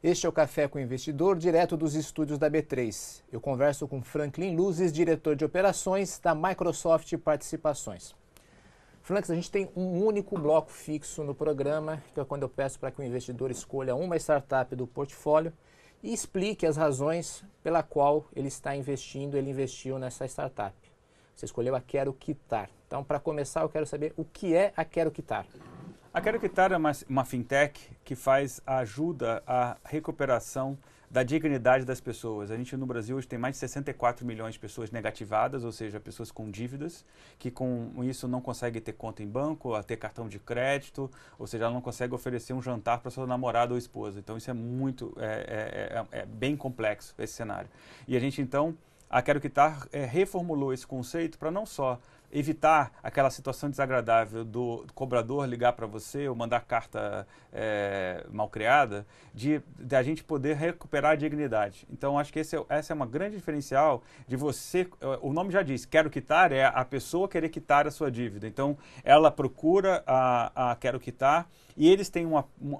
Este é o Café com o Investidor, direto dos estúdios da B3. Eu converso com Franklin Luzes, diretor de operações da Microsoft Participações. Franklin, a gente tem um único bloco fixo no programa, que é quando eu peço para que o investidor escolha uma startup do portfólio e explique as razões pela qual ele está investindo, ele investiu nessa startup. Você escolheu a Quero Quitar. Então, para começar, eu quero saber o que é a Quero Quitar. A Queriquitar é uma, uma, fintech que faz ajuda à recuperação da dignidade das pessoas. A gente no Brasil hoje tem mais de 64 milhões de pessoas negativadas, ou seja, pessoas com dívidas, que com isso não conseguem ter conta em banco, ter cartão de crédito, ou seja, ela não consegue oferecer um jantar para sua namorada ou esposa. Então isso é muito, é, é, é bem complexo esse cenário. E a gente então, a Quero Quitar é, reformulou esse conceito para não só evitar aquela situação desagradável do cobrador ligar para você ou mandar carta é, eh, mal criada, de, de, a gente poder recuperar a dignidade. Então, acho que esse é, essa é uma grande diferencial de você, eh, o nome já diz, quero quitar é a pessoa querer quitar a sua dívida. Então, ela procura a, a quero quitar e eles têm uma, uma,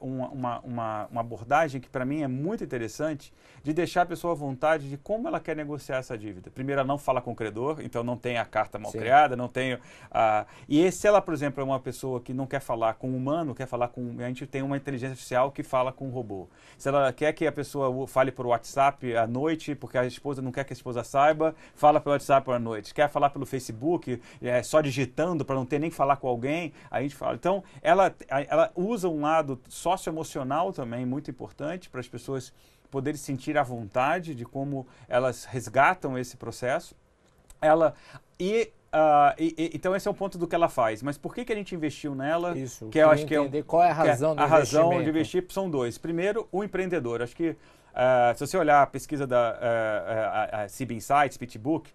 uma, eh, uma, uma abordagem que para mim é muito interessante de deixar a pessoa à vontade de como ela quer negociar essa dívida. Primeiro, ela não fala com o credor, então não tem a carta carta mal Sim. criada, não tenho. Ah, e se ela, por exemplo, é uma pessoa que não quer falar com um humano, quer falar com. A gente tem uma inteligência artificial que fala com um robô. Se ela quer que a pessoa fale por WhatsApp à noite, porque a esposa não quer que a esposa saiba, fala pelo WhatsApp à noite. Quer falar pelo Facebook, é, só digitando para não ter nem que falar com alguém, a gente fala. Então, ela, ela usa um lado socioemocional também muito importante para as pessoas poderem sentir à vontade de como elas resgatam esse processo. Ela. E Uh, e, e, então esse é o ponto do que ela faz. Mas por que, que a gente investiu nela? Isso. Que eu acho que é um, qual é a é razão é, do A razão de investir são dois. Primeiro, o empreendedor. Acho que uh, se você olhar a pesquisa da uh, Insights, Pitbook,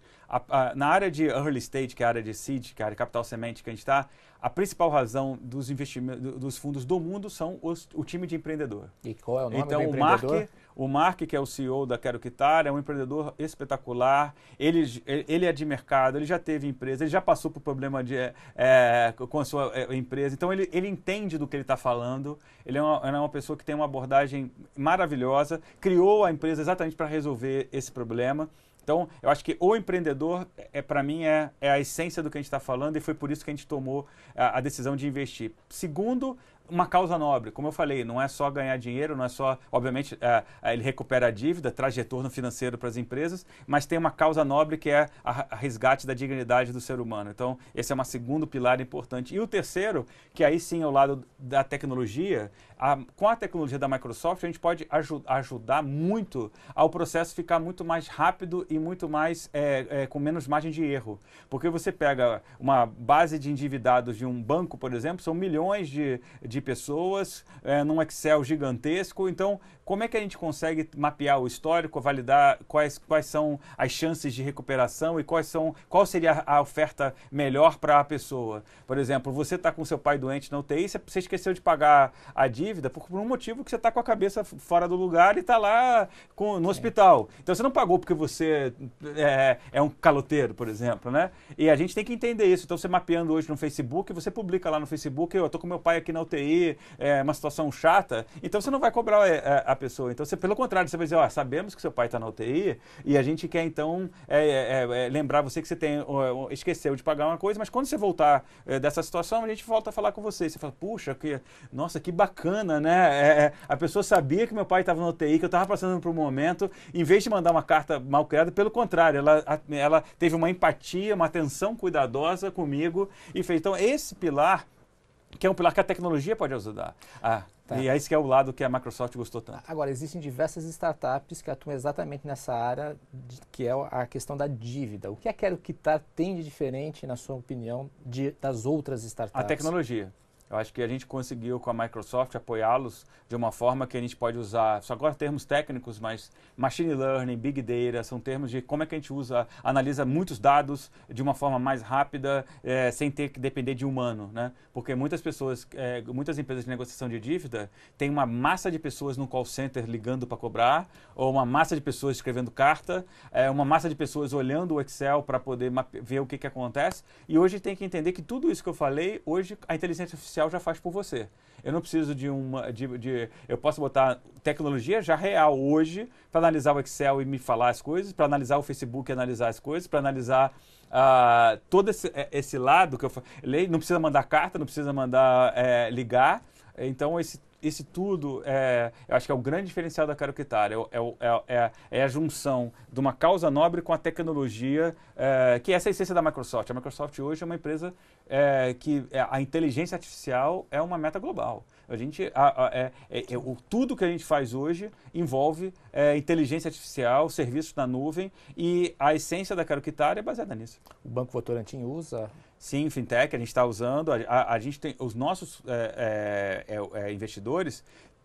na área de early stage, que é a área de seed, que é a área de capital semente que a gente está, a principal razão dos investimentos dos fundos do mundo são os, o time de empreendedor. E qual é o nome então, do empreendedor? Então o Mark o Mark, que é o CEO da Quero Quitar, é um empreendedor espetacular. Ele, eh, ele é de mercado, ele já teve empresa, ele já passou por problema de, é, com a sua empresa. Então, ele, ele entende do que ele está falando. Ele é uma, é uma pessoa que tem uma abordagem maravilhosa, criou a empresa exatamente para resolver esse problema. Então, eu acho que o empreendedor, é, para mim, é, é, a essência do que a gente está falando e foi por isso que a gente tomou a, a, decisão de investir. Segundo, uma causa nobre. Como eu falei, não é só ganhar dinheiro, não é só. Obviamente, é, é, ele recupera a dívida, traz retorno financeiro para as empresas, mas tem uma causa nobre que é a, resgate da dignidade do ser humano. Então, esse é um segundo pilar importante. E o terceiro, que aí sim é o lado da tecnologia, a, com a tecnologia da Microsoft, a gente pode aj ajudar muito ao processo ficar muito mais rápido e muito mais é, é, com menos margem de erro. Porque você pega uma base de endividados de um banco, por exemplo, são milhões de, de de pessoas, é, num Excel gigantesco. Então, como é que a gente consegue mapear o histórico, validar quais, quais são as chances de recuperação e quais são, qual seria a oferta melhor para a pessoa? Por exemplo, você está com seu pai doente na UTI, você esqueceu de pagar a dívida por, por um motivo que você está com a cabeça fora do lugar e está lá com, no hospital. Então, você não pagou porque você é, é um caloteiro, por exemplo, né? E a gente tem que entender isso. Então, você mapeando hoje no Facebook, você publica lá no Facebook, eu estou com meu pai aqui na UTI, aí é uma situação chata, então você não vai cobrar a, é, é, a pessoa. Então, você, pelo contrário, você vai dizer, ó, sabemos que seu pai está na UTI e a gente quer, então, é, é, é lembrar você que você tem, esqueceu de pagar uma coisa, mas quando você voltar dessa situação, a gente volta a falar com você. Você fala, puxa, que, nossa, que bacana, né? a pessoa sabia que meu pai estava na UTI, que eu estava passando por um momento, em vez de mandar uma carta mal criada, pelo contrário, ela, ela teve uma empatia, uma atenção cuidadosa comigo e fez. Então, esse pilar que é um pilar que a tecnologia pode ajudar. Ah, tá. E é esse que é o lado que a Microsoft gostou tanto. Agora, existem diversas startups que atuam exatamente nessa área, de, que é a questão da dívida. O que a é Quero Quitar tá, tem de diferente, na sua opinião, de, das outras startups? A tecnologia. Eu acho que a gente conseguiu com a Microsoft apoiá-los de uma forma que a gente pode usar, só agora termos técnicos, mas machine learning, big data, são termos de como é que a gente usa, analisa muitos dados de uma forma mais rápida, é, sem ter que depender de humano, né? Porque muitas pessoas, é, muitas empresas de negociação de dívida têm uma massa de pessoas no call center ligando para cobrar, ou uma massa de pessoas escrevendo carta, é, uma massa de pessoas olhando o Excel para poder ver o que, que acontece. E hoje tem que entender que tudo isso que eu falei, hoje a inteligência artificial artificial já faz por você. Eu não preciso de uma. De, de eu posso botar tecnologia já real hoje para analisar o Excel e me falar as coisas, para analisar o Facebook e analisar as coisas, para analisar uh, todo esse, é, esse, lado que eu falei. Não precisa mandar carta, não precisa mandar é, ligar. Então, esse esse tudo, é, eu acho que é o grande diferencial da Caroquitar, é, é é, é, é, a junção de uma causa nobre com a tecnologia, é, que essa é a essência da Microsoft. A Microsoft hoje é uma empresa que a inteligência artificial é uma meta global. A gente, a, a, é, é, é, o, tudo que a gente faz hoje envolve é, inteligência artificial, serviços na nuvem e a essência da Caroquitária é baseada nisso. O Banco Votorantim usa? Sim, fintech, a gente está usando. A, a, gente tem os nossos é, investidores.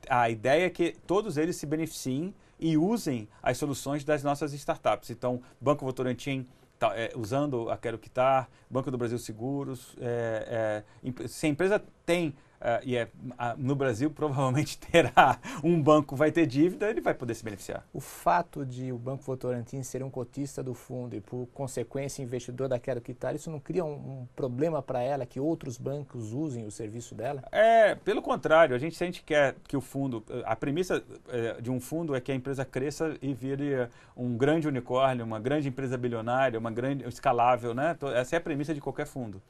A ideia é que todos eles se beneficiem e usem as soluções das nossas startups. Então, Banco Votorantim Tá, é, usando a Quero Quitar, Banco do Brasil Seguros. É, é, se a empresa tem ah, e é, ah, no Brasil provavelmente terá um banco vai ter dívida, ele vai poder se beneficiar. O fato de o Banco Votorantim ser um cotista do fundo e, por consequência, investidor daquela quitar, isso não cria um, um problema para ela que outros bancos usem o serviço dela? É, pelo contrário, a gente, se a gente quer é, que o fundo, eh, a premissa eh, de um fundo é que a empresa cresça e vire eh, um grande unicórnio, uma grande empresa bilionária, uma grande escalável, né? Então, essa é a premissa de qualquer fundo.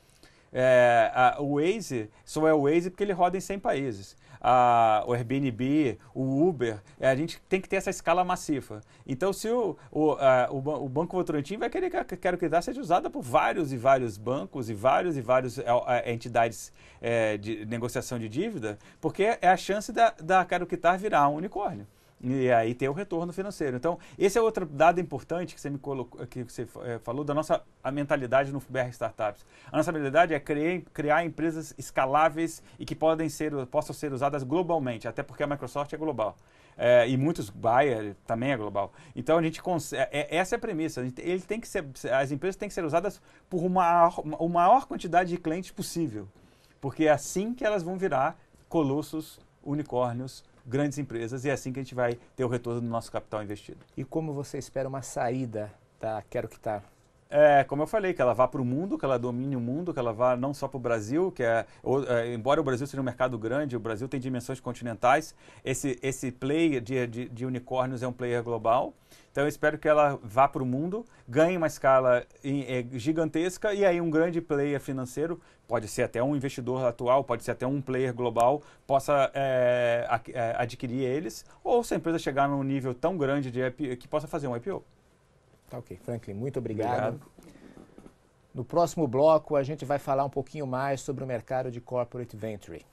É, a, o Waze só é o Waze porque ele roda em 100 países. A, o Airbnb, o Uber, é, a gente tem que ter essa escala massiva. Então, se o, o, a, o, o Banco Votorantim vai querer que quero que seja usada por vários e vários bancos e vários e vários é, é, entidades é, de negociação de dívida, porque é a chance da, da Quero Quitar tá virar um unicórnio. E aí tem o retorno financeiro. Então, esse é outro dado importante que você me colocou, que você é, falou da nossa a mentalidade no FBR Startups. A nossa mentalidade é criar, criar empresas escaláveis e que podem ser, possam ser usadas globalmente, até porque a Microsoft é global. É, e muitos buyer também é global. Então a gente consegue, eh, é, essa é a premissa. Ele tem que ser, as empresas têm que ser usadas por uma, uma maior quantidade de clientes possível, porque é assim que elas vão virar colossos, unicórnios grandes empresas e é assim que a gente vai ter o retorno do nosso capital investido. E como você espera uma saída da Quero Que Tá é, como eu falei, que ela vá para o mundo, que ela domine o mundo, que ela vá não só para o Brasil, que é, ou, é, embora o Brasil seja um mercado grande, o Brasil tem dimensões continentais, esse, esse player de, de, de unicórnios é um player global. Então eu espero que ela vá para o mundo, ganhe uma escala em, é, gigantesca e aí um grande player financeiro, pode ser até um investidor atual, pode ser até um player global, possa é, é adquirir eles, ou se a empresa chegar num nível tão grande de, que possa fazer um IPO. Tá ok. Franklin, muito obrigado. obrigado. No próximo bloco, a gente vai falar um pouquinho mais sobre o mercado de corporate venture.